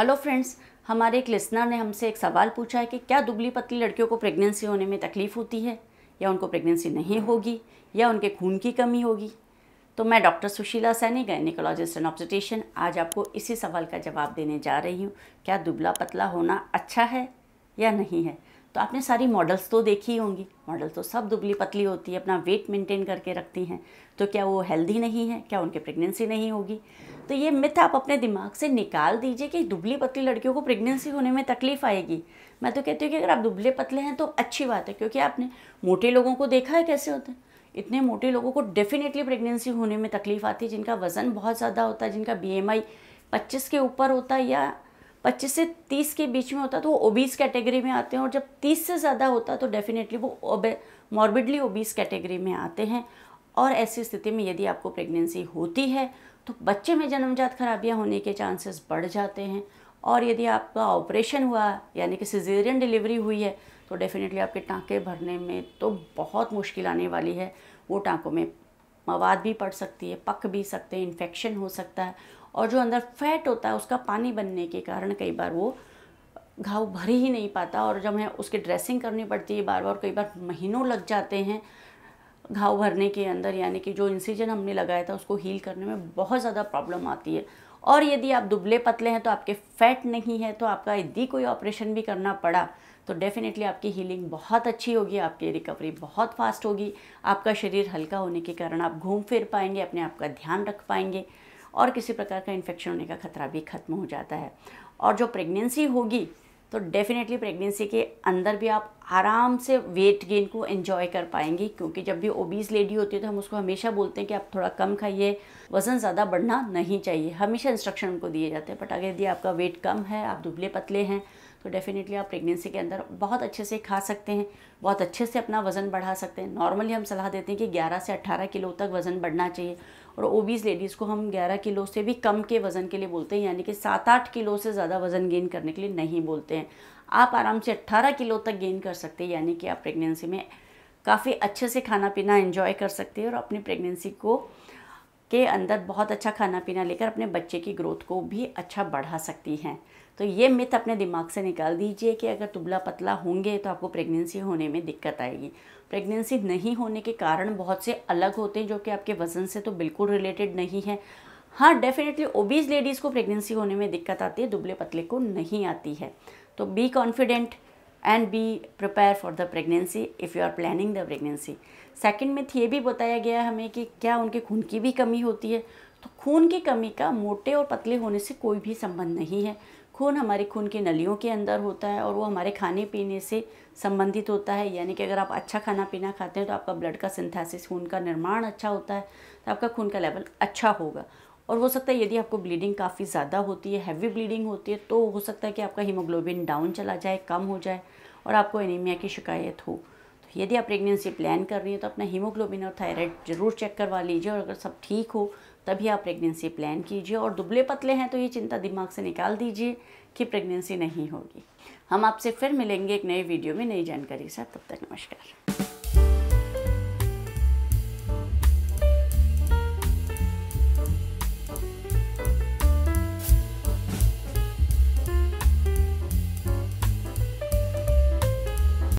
hello friends हमारे एक listener ने हमसे एक सवाल पूछा है कि क्या दुबली पतली लड़कियों को प्रेगनेंसी होने में तकलीफ़ होती है या उनको प्रेगनेंसी नहीं होगी या उनके खून की कमी होगी तो मैं doctor Sushila Saini gynaecologist and obstetrician आज आपको इसी सवाल का जवाब देने जा रही हूँ क्या दुबला पतला होना अच्छा है या नहीं है तो आपने सारी मॉडल्स तो देखी होंगी मॉडल तो सब दुबली पतली होती है अपना वेट मेंटेन करके रखती हैं तो क्या वो हेल्दी नहीं है क्या उनकी प्रेगनेंसी नहीं होगी तो ये मिथ आप अपने दिमाग से निकाल दीजिए कि दुबली पतली लड़कियों को प्रेगनेंसी होने में तकलीफ़ आएगी मैं तो कहती हूँ कि अगर आप दुबले पतले हैं तो अच्छी बात है क्योंकि आपने मोटे लोगों को देखा है कैसे होते हैं इतने मोटे लोगों को डेफिनेटली प्रेगनेंसी होने में तकलीफ़ आती है जिनका वज़न बहुत ज़्यादा होता है जिनका बी एम 25 के ऊपर होता है या 25 से 30 के बीच में होता है तो वो ओबीस कैटेगरी में आते हैं और जब 30 से ज़्यादा होता है तो डेफिनेटली वो मॉर्बिडली ओबीस कैटेगरी में आते हैं और ऐसी स्थिति में यदि आपको प्रेगनेंसी होती है तो बच्चे में जन्मजात खराबियाँ होने के चांसेस बढ़ जाते हैं और यदि आपका ऑपरेशन हुआ यानी कि सिजेरियन डिलीवरी हुई है तो डेफ़िनेटली आपके टाँके भरने में तो बहुत मुश्किल आने वाली है वो टाँकों में मवाद भी पड़ सकती है पक भी सकते हैं इन्फेक्शन हो सकता है और जो अंदर फैट होता है उसका पानी बनने के कारण कई बार वो घाव भर ही नहीं पाता और जब हमें उसकी ड्रेसिंग करनी पड़ती है बार बार कई बार महीनों लग जाते हैं घाव भरने के अंदर यानी कि जो इंसिजन हमने लगाया था उसको हील करने में बहुत ज़्यादा प्रॉब्लम आती है और यदि आप दुबले पतले हैं तो आपके फैट नहीं है तो आपका यदि कोई ऑपरेशन भी करना पड़ा तो डेफ़िनेटली आपकी हीलिंग बहुत अच्छी होगी आपकी रिकवरी बहुत फास्ट होगी आपका शरीर हल्का होने के कारण आप घूम फिर पाएंगे अपने आप का ध्यान रख पाएंगे और किसी प्रकार का इन्फेक्शन होने का खतरा भी खत्म हो जाता है और जो प्रेगनेंसी होगी तो डेफ़िनेटली प्रेगनेंसी के अंदर भी आप आराम से वेट गेन को एंजॉय कर पाएंगी क्योंकि जब भी ओबीस लेडी होती है तो हम उसको हमेशा बोलते हैं कि आप थोड़ा कम खाइए वज़न ज़्यादा बढ़ना नहीं चाहिए हमेशा इंस्ट्रक्शन उनको दिए जाते हैं बट अगर यदि आपका वेट कम है आप दुबले पतले हैं तो डेफ़िनेटली आप प्रेगनेंसी के अंदर बहुत अच्छे से खा सकते हैं बहुत अच्छे से अपना वज़न बढ़ा सकते हैं नॉर्मली हम सलाह देते हैं कि 11 से 18 किलो तक वज़न बढ़ना चाहिए और ओबीज़ लेडीज़ को हम 11 किलो से भी कम के वज़न के लिए बोलते हैं यानी कि सात आठ किलो से ज़्यादा वज़न गेन करने के लिए नहीं बोलते हैं आप आराम से अट्ठारह किलो तक गेन कर सकते हैं यानी कि आप प्रेगनेंसी में काफ़ी अच्छे से खाना पीना इन्जॉय कर सकते हैं और अपनी प्रेगनेंसी को के अंदर बहुत अच्छा खाना पीना लेकर अपने बच्चे की ग्रोथ को भी अच्छा बढ़ा सकती हैं तो ये मिथ अपने दिमाग से निकाल दीजिए कि अगर दुबला पतला होंगे तो आपको प्रेगनेंसी होने में दिक्कत आएगी प्रेगनेंसी नहीं होने के कारण बहुत से अलग होते हैं जो कि आपके वज़न से तो बिल्कुल रिलेटेड नहीं है हाँ डेफिनेटली ओबीज लेडीज़ को प्रेगनेंसी होने में दिक्कत आती है दुबले पतले को नहीं आती है तो be confident and be prepare for the pregnancy if you are planning the pregnancy second में ये भी बताया गया हमें कि क्या उनके खून की भी कमी होती है तो खून की कमी का मोटे और पतले होने से कोई भी संबंध नहीं है खून हमारे खून की नलियों के अंदर होता है और वो हमारे खाने पीने से संबंधित होता है यानी कि अगर आप अच्छा खाना पीना खाते हैं तो आपका ब्लड का सिंथेसिस खून का निर्माण अच्छा होता है तो आपका खून का लेवल अच्छा होगा और हो सकता है यदि आपको ब्लीडिंग काफ़ी ज़्यादा होती है हैवी ब्लीडिंग होती है तो हो सकता है कि आपका हीमोग्लोबिन डाउन चला जाए कम हो जाए और आपको एनीमिया की शिकायत हो यदि आप प्रेगनेंसी प्लान कर रही हैं तो अपना हीमोग्लोबिन और थायराइड जरूर चेक करवा लीजिए और अगर सब ठीक हो तभी आप प्रेगनेंसी प्लान कीजिए और दुबले पतले हैं तो ये चिंता दिमाग से निकाल दीजिए कि प्रेगनेंसी नहीं होगी हम आपसे फिर मिलेंगे एक नए वीडियो में नई जानकारी के साथ तब तक नमस्कार